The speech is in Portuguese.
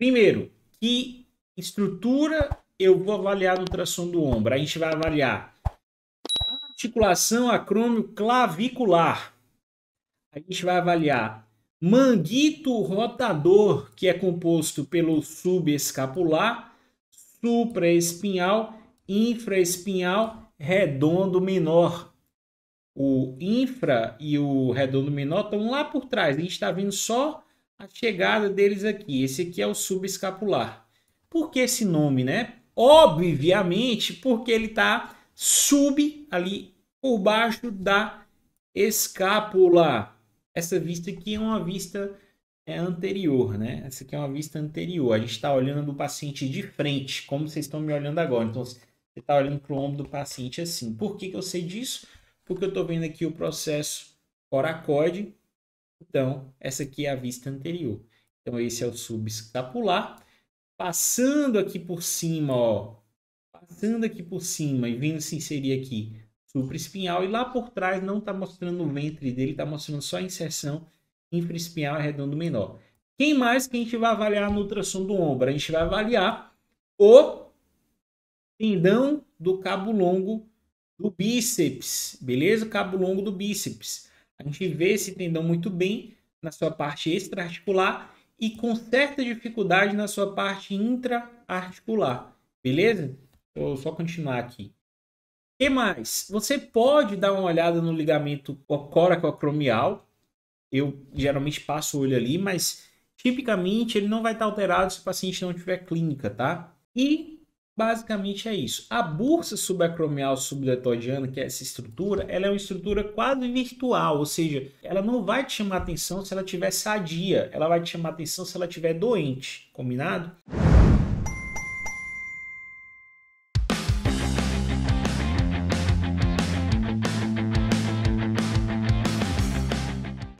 Primeiro, que estrutura eu vou avaliar no tração do ombro? A gente vai avaliar articulação acrômio clavicular. A gente vai avaliar manguito rotador, que é composto pelo subescapular, supraespinhal, infraespinhal, redondo menor. O infra e o redondo menor estão lá por trás. A gente está vendo só a chegada deles aqui. Esse aqui é o subescapular. Por que esse nome, né? Obviamente, porque ele está sub ali por baixo da escápula. Essa vista aqui é uma vista é, anterior, né? Essa aqui é uma vista anterior. A gente está olhando o paciente de frente, como vocês estão me olhando agora. Então, você está olhando para o ombro do paciente assim. Por que, que eu sei disso? Porque eu estou vendo aqui o processo coracoide então, essa aqui é a vista anterior. Então, esse é o subescapular. Passando aqui por cima, ó. Passando aqui por cima e vindo se inserir aqui, supraespinhal. E lá por trás não está mostrando o ventre dele, está mostrando só a inserção infraespinhal arredondo menor. Quem mais que a gente vai avaliar no ultrassom do ombro? A gente vai avaliar o tendão do cabo longo do bíceps, beleza? cabo longo do bíceps. A gente vê esse tendão muito bem na sua parte extraarticular e com certa dificuldade na sua parte intraarticular, beleza? Vou só continuar aqui. O que mais? Você pode dar uma olhada no ligamento coracoacromial. Eu geralmente passo o olho ali, mas tipicamente ele não vai estar alterado se o paciente não tiver clínica, tá? E Basicamente é isso. A bursa subacromial subdeltoidiana, que é essa estrutura, ela é uma estrutura quase virtual, ou seja, ela não vai te chamar atenção se ela tiver sadia, ela vai te chamar atenção se ela tiver doente, combinado?